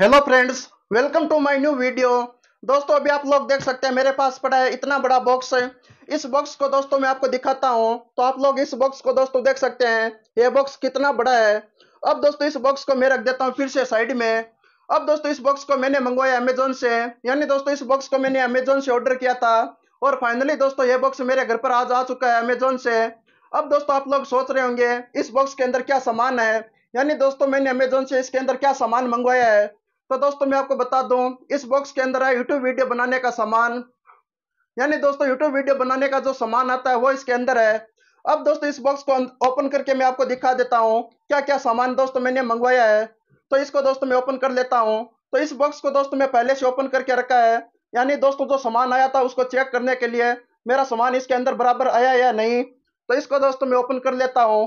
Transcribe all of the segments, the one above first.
hello friends welcome to my new video दोस्तों अभी आप लोग देख सकते हैं मेरे पास पड़ा है इतना बड़ा बॉक्स है इस बॉक्स को दोस्तों मैं आपको दिखाता हूं तो आप लोग इस बॉक्स को दोस्तों देख सकते हैं ये बॉक्स कितना बड़ा है अब दोस्तों इस बॉक्स को मैं रख देता हूँ फिर से साइड में अब दोस्तों इस बॉक्स को मैंने मंगवाया अमेजोन से यानी दोस्तों इस बॉक्स को मैंने अमेजोन से ऑर्डर किया था और फाइनली दोस्तों ये बॉक्स मेरे घर पर आज आ चुका है अमेजोन से अब दोस्तों आप लोग सोच रहे होंगे इस बॉक्स के अंदर क्या सामान है यानी दोस्तों मैंने अमेजोन से इसके अंदर क्या सामान मंगवाया है तो दोस्तों मैं आपको बता दूं इस बॉक्स के अंदर है यूट्यूब वीडियो बनाने का सामान यानी दोस्तों यूट्यूब वीडियो बनाने का जो सामान आता है वो इसके अंदर है अब दोस्तों इस बॉक्स को ओपन करके मैं आपको दिखा देता हूँ क्या क्या सामान दोस्तों मैंने मंगवाया है तो इसको दोस्तों मैं ओपन कर लेता हूँ तो इस बॉक्स को दोस्तों मैं पहले से ओपन करके रखा है यानी दोस्तों जो सामान आया था उसको चेक करने के लिए मेरा सामान इसके अंदर बराबर आया या नहीं तो इसको दोस्तों मैं ओपन कर लेता हूँ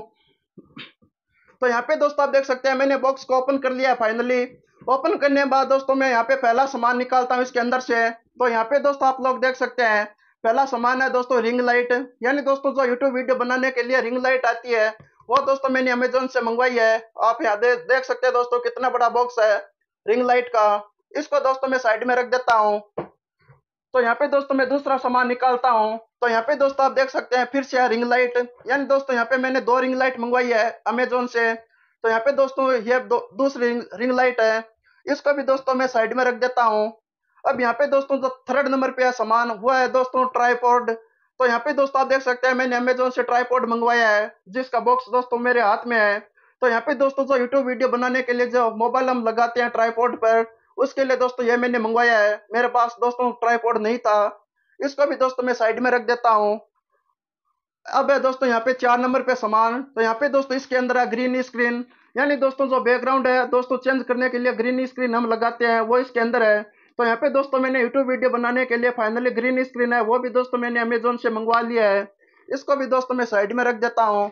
तो यहाँ पे दोस्तों आप देख सकते हैं मैंने बॉक्स को ओपन कर लिया फाइनली ओपन करने के बाद दोस्तों मैं यहाँ पे पहला सामान निकालता हूँ इसके अंदर से तो यहाँ पे दोस्तों आप लोग देख सकते हैं पहला सामान है दोस्तों रिंग लाइट यानी दोस्तों जो यूट्यूब वीडियो बनाने के लिए रिंग लाइट आती है वो दोस्तों मैंने अमेजोन से मंगवाई है आप यहाँ दे, देख सकते हैं दोस्तों कितना बड़ा बॉक्स है रिंग लाइट का इसको दोस्तों मैं साइड में रख देता हूँ तो यहाँ पे दोस्तों मैं दूसरा सामान निकालता हूँ तो यहाँ पे दोस्तों आप देख सकते हैं फिर से है रिंग लाइट यानी दोस्तों यहाँ पे मैंने दो रिंग लाइट मंगवाई है अमेजोन से तो यहाँ पे दोस्तों ये दो, दूसरी रिंग, रिंग लाइट है इसको भी दोस्तों मैं साइड में रख देता हूँ अब यहाँ पे दोस्तों जो थर्ड नंबर पे है सामान हुआ है दोस्तों ट्राईपोर्ड तो यहाँ पे दोस्तों आप देख सकते हैं मैंने अमेजोन से ट्राईपोर्ड मंगवाया है जिसका बॉक्स दोस्तों मेरे हाथ में है तो यहाँ पे दोस्तों जो यूट्यूब वीडियो बनाने के लिए जो मोबाइल हम लगाते हैं ट्राईपोर्ड पर उसके लिए दोस्तों ये मैंने मंगवाया है मेरे पास दोस्तों ट्राईपोर्ड नहीं था इसको भी दोस्तों मैं साइड में रख देता हूँ अब है दोस्तों यहाँ पे चार नंबर पे सामान तो यहाँ पे दोस्तों इसके अंदर है ग्रीन स्क्रीन यानी दोस्तों जो बैकग्राउंड है दोस्तों चेंज करने के लिए ग्रीन स्क्रीन हम लगाते हैं वो इसके अंदर है तो यहाँ पे दोस्तों मैंने यूट्यूब वीडियो बनाने के लिए फाइनली ग्रीन स्क्रीन है वो भी दोस्तों मैंने अमेजोन से मंगवा लिया है इसको भी दोस्तों मैं साइड में रख देता हूँ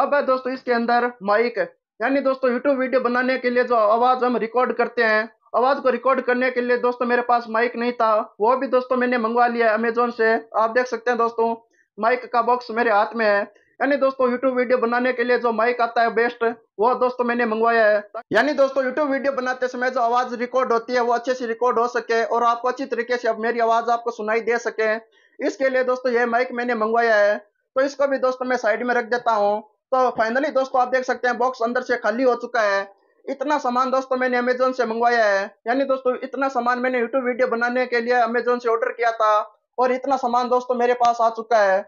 अब है दोस्तों इसके अंदर माइक यानी दोस्तों यूट्यूब वीडियो बनाने के लिए जो आवाज़ हम रिकॉर्ड करते हैं आवाज को रिकॉर्ड करने के लिए दोस्तों मेरे पास माइक नहीं था वो भी दोस्तों मैंने मंगवा लिया है अमेजोन से आप देख सकते हैं दोस्तों माइक का बॉक्स मेरे हाथ में है यानी दोस्तों यूट्यूब वीडियो बनाने के लिए जो माइक आता है बेस्ट वो दोस्तों मैंने मंगवाया है यानी दोस्तों यूट्यूब वीडियो बनाते समय जो आवाज रिकॉर्ड होती है वो अच्छे से रिकॉर्ड हो सके और आपको अच्छी तरीके से अब मेरी आवाज आपको सुनाई दे सके इसके लिए दोस्तों ये माइक मैंने मंगवाया है तो इसको भी दोस्तों मैं साइड में रख देता हूँ तो फाइनली दोस्तों आप देख सकते हैं बॉक्स अंदर से खाली हो चुका है इतना सामान दोस्तों मैंने अमेजोन से मंगवाया है यानी दोस्तों इतना सामान मैंने यूट्यूब वीडियो बनाने के लिए अमेजोन से ऑर्डर किया था और इतना सामान दोस्तों मेरे पास आ चुका है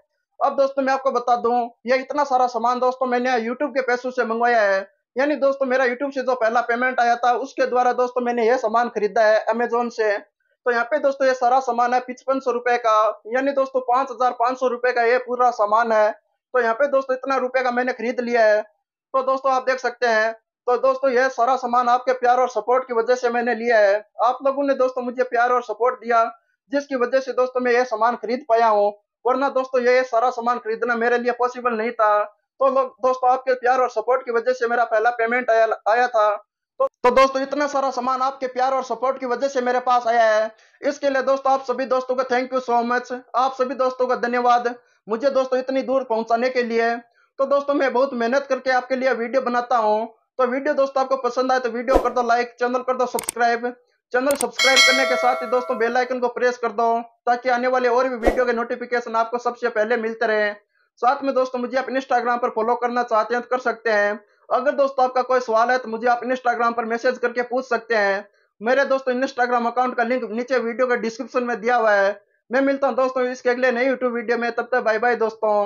अब दोस्तों मैं आपको बता दूं ये इतना सारा सामान दोस्तों मैंने यूट्यूब के पैसों से मंगवाया है यानी दोस्तों मेरा यूट्यूब से जो पहला पेमेंट आया था उसके द्वारा दोस्तों मैंने ये सामान खरीदा है अमेजोन से तो यहाँ पे दोस्तों ये सारा सामान है पिचपन सौ रुपए का यानी दोस्तों पांच हजार पांच सौ रुपए का ये पूरा सामान है तो यहाँ पे दोस्तों इतना रुपए का मैंने खरीद लिया है तो दोस्तों आप देख सकते हैं तो दोस्तों यह सारा सामान आपके प्यार और सपोर्ट की वजह से मैंने लिया है आप लोगों ने दोस्तों मुझे प्यार और सपोर्ट दिया जिसकी वजह से दोस्तों मैं यह सामान खरीद पाया हूँ वरना दोस्तों यह सारा सामान खरीदना मेरे लिए पॉसिबल नहीं था तो दोस्तों आपके प्यार और सपोर्ट की वजह से मेरा पहला पेमेंट आया आया था तो, तो दोस्तों इतना सारा सामान आपके प्यार और सपोर्ट की वजह से मेरे पास आया है इसके लिए दोस्तों आप सभी दोस्तों का थैंक यू सो मच आप सभी दोस्तों का धन्यवाद मुझे दोस्तों इतनी दूर पहुंचाने के लिए तो दोस्तों मैं बहुत मेहनत करके आपके लिए वीडियो बनाता हूँ तो वीडियो दोस्तों आपको पसंद आए तो वीडियो कर दो लाइक चैनल कर दो सब्सक्राइब चैनल सब्सक्राइब करने के साथ ही दोस्तों बेल आइकन को प्रेस कर दो ताकि आने वाले और भी वीडियो के नोटिफिकेशन आपको सबसे पहले मिलते रहे साथ में दोस्तों मुझे आप इंस्टाग्राम पर फॉलो करना चाहते हैं तो कर सकते हैं अगर दोस्तों आपका कोई सवाल है तो मुझे आप इंस्टाग्राम पर मैसेज करके पूछ सकते हैं मेरे दोस्तों इंस्टाग्राम अकाउंट का लिंक नीचे वीडियो के डिस्क्रिप्शन में दिया हुआ है मैं मिलता हूँ दोस्तों इसके अगले नई यूट्यूब वीडियो में तब तक बाय बाय दोस्तों